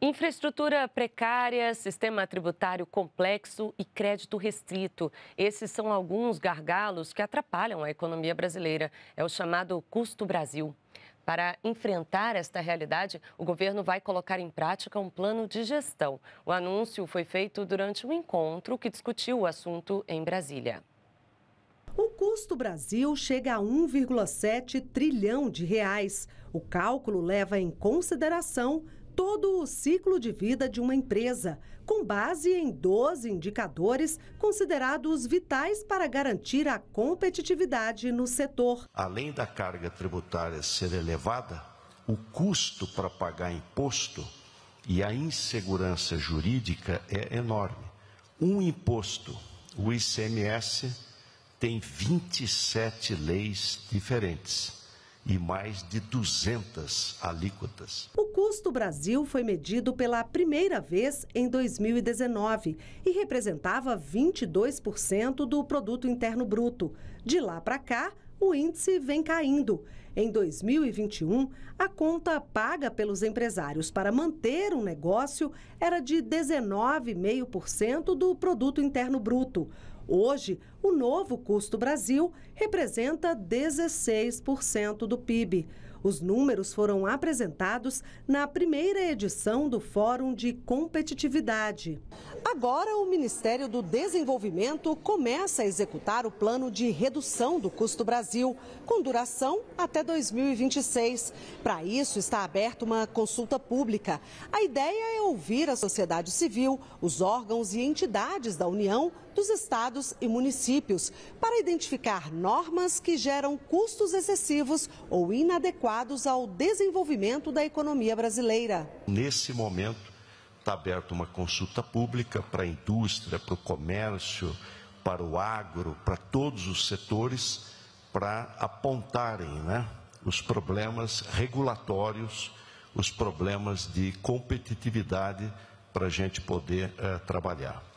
Infraestrutura precária, sistema tributário complexo e crédito restrito. Esses são alguns gargalos que atrapalham a economia brasileira. É o chamado Custo Brasil. Para enfrentar esta realidade, o governo vai colocar em prática um plano de gestão. O anúncio foi feito durante um encontro que discutiu o assunto em Brasília. O custo Brasil chega a 1,7 trilhão de reais. O cálculo leva em consideração todo o ciclo de vida de uma empresa, com base em 12 indicadores considerados vitais para garantir a competitividade no setor. Além da carga tributária ser elevada, o custo para pagar imposto e a insegurança jurídica é enorme. Um imposto, o ICMS, tem 27 leis diferentes e mais de 200 alíquotas. O custo Brasil foi medido pela primeira vez em 2019 e representava 22% do produto interno bruto. De lá para cá, o índice vem caindo em 2021, a conta paga pelos empresários para manter um negócio era de 19,5% do produto interno bruto. Hoje, o novo custo Brasil representa 16% do PIB. Os números foram apresentados na primeira edição do Fórum de Competitividade. Agora, o Ministério do Desenvolvimento começa a executar o plano de redução do custo Brasil, com duração até 2026. Para isso, está aberta uma consulta pública. A ideia é ouvir a sociedade civil, os órgãos e entidades da União, dos estados e municípios, para identificar normas que geram custos excessivos ou inadequados ao desenvolvimento da economia brasileira. Nesse momento, está aberta uma consulta pública para a indústria, para o comércio, para o agro, para todos os setores para apontarem né, os problemas regulatórios, os problemas de competitividade para a gente poder eh, trabalhar.